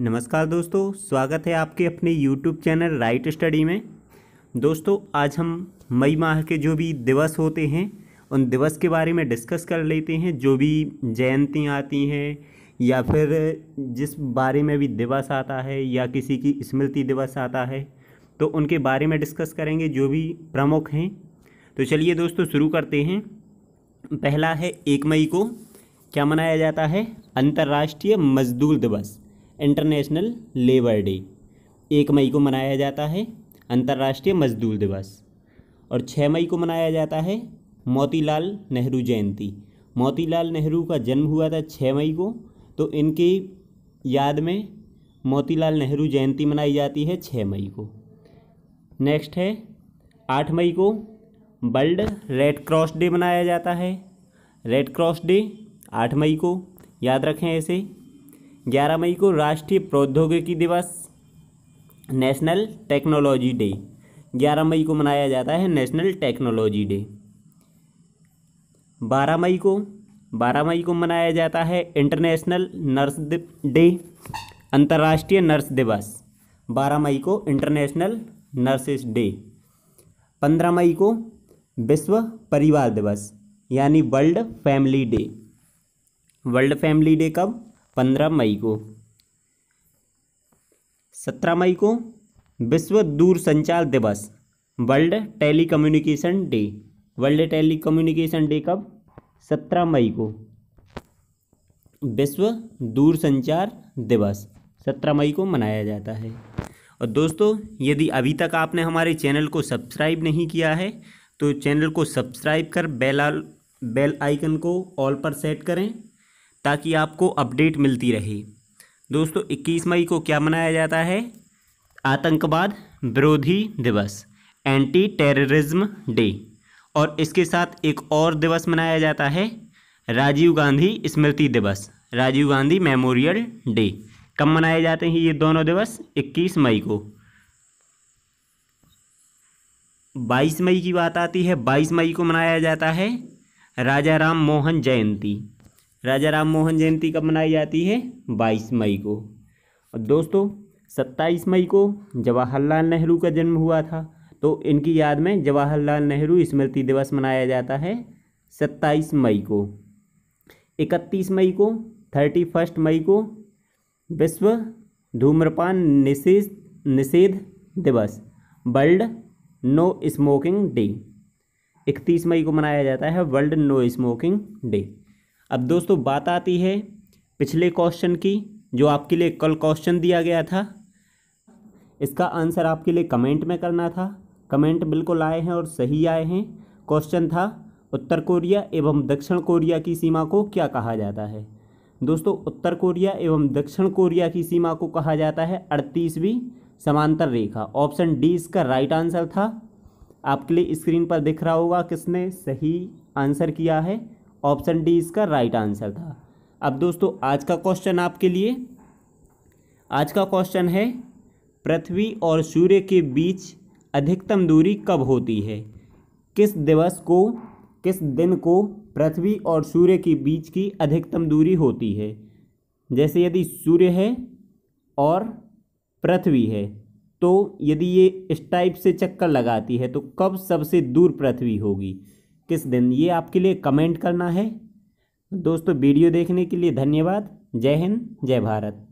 नमस्कार दोस्तों स्वागत है आपके अपने यूट्यूब चैनल राइट स्टडी में दोस्तों आज हम मई माह के जो भी दिवस होते हैं उन दिवस के बारे में डिस्कस कर लेते हैं जो भी जयंतियाँ आती हैं या फिर जिस बारे में भी दिवस आता है या किसी की स्मृति दिवस आता है तो उनके बारे में डिस्कस करेंगे जो भी प्रमुख हैं तो चलिए दोस्तों शुरू करते हैं पहला है एक मई को क्या मनाया जाता है अंतर्राष्ट्रीय मजदूर दिवस इंटरनेशनल लेबर डे एक मई को मनाया जाता है अंतर्राष्ट्रीय मजदूर दिवस और छः मई को मनाया जाता है मोतीलाल नेहरू जयंती मोतीलाल नेहरू का जन्म हुआ था छः मई को तो इनकी याद में मोतीलाल नेहरू जयंती मनाई जाती है छः मई को नेक्स्ट है आठ मई को वर्ल्ड रेड क्रॉस डे मनाया जाता है रेड क्रॉस डे आठ मई को याद रखें ऐसे ग्यारह मई को राष्ट्रीय प्रौद्योगिकी दिवस नेशनल टेक्नोलॉजी डे ग्यारह मई को मनाया जाता है नेशनल टेक्नोलॉजी डे बारह मई को बारह मई को मनाया जाता है इंटरनेशनल नर्स डे अंतर्राष्ट्रीय नर्स दिवस बारह मई को इंटरनेशनल नर्सेस डे पंद्रह मई को विश्व परिवार दिवस यानी world family day world family day कब पंद्रह मई को सत्रह मई को विश्व दूरसंचार दिवस world telecommunication day world telecommunication day कब सत्रह मई को विश्व दूरसंचार दिवस सत्रह मई को मनाया जाता है और दोस्तों यदि अभी तक आपने हमारे चैनल को सब्सक्राइब नहीं किया है तो चैनल को सब्सक्राइब कर बेल बेल आइकन को ऑल पर सेट करें ताकि आपको अपडेट मिलती रहे दोस्तों 21 मई को क्या मनाया जाता है आतंकवाद विरोधी दिवस एंटी टेररिज्म डे और इसके साथ एक और दिवस मनाया जाता है राजीव गांधी स्मृति दिवस राजीव गांधी मेमोरियल डे कब मनाए जाते हैं ये दोनों दिवस 21 मई को 22 मई की बात आती है 22 मई को मनाया जाता है राजा राम मोहन जयंती राजा राम मोहन जयंती कब मनाई जाती है बाईस मई को और दोस्तों सत्ताईस मई को जवाहरलाल नेहरू का जन्म हुआ था तो इनकी याद में जवाहरलाल नेहरू स्मृति दिवस मनाया जाता है सत्ताईस मई को इकतीस मई को थर्टी फर्स्ट मई को विश्व धूम्रपान निषेध निषेध दिवस वर्ल्ड नो स्मोकिंग डे इकतीस मई को मनाया जाता है वर्ल्ड नो स्मोकिंग डे अब दोस्तों बात आती है पिछले क्वेश्चन की जो आपके लिए कल क्वेश्चन दिया गया था इसका आंसर आपके लिए कमेंट में करना था कमेंट बिल्कुल आए हैं और सही आए हैं क्वेश्चन था उत्तर कोरिया एवं दक्षिण कोरिया की सीमा को क्या कहा जाता है दोस्तों उत्तर कोरिया एवं दक्षिण कोरिया की सीमा को कहा जाता है अड़तीसवीं समांतर रेखा ऑप्शन डी इसका राइट आंसर था आपके लिए स्क्रीन पर दिख रहा होगा किसने सही आंसर किया है ऑप्शन डी इसका राइट आंसर था अब दोस्तों आज का क्वेश्चन आपके लिए आज का क्वेश्चन है पृथ्वी और सूर्य के बीच अधिकतम दूरी कब होती है किस दिवस को किस दिन को पृथ्वी और सूर्य के बीच की अधिकतम दूरी होती है जैसे यदि सूर्य है और पृथ्वी है तो यदि ये इस टाइप से चक्कर लगाती है तो कब सबसे दूर पृथ्वी होगी किस दिन ये आपके लिए कमेंट करना है दोस्तों वीडियो देखने के लिए धन्यवाद जय हिंद जय भारत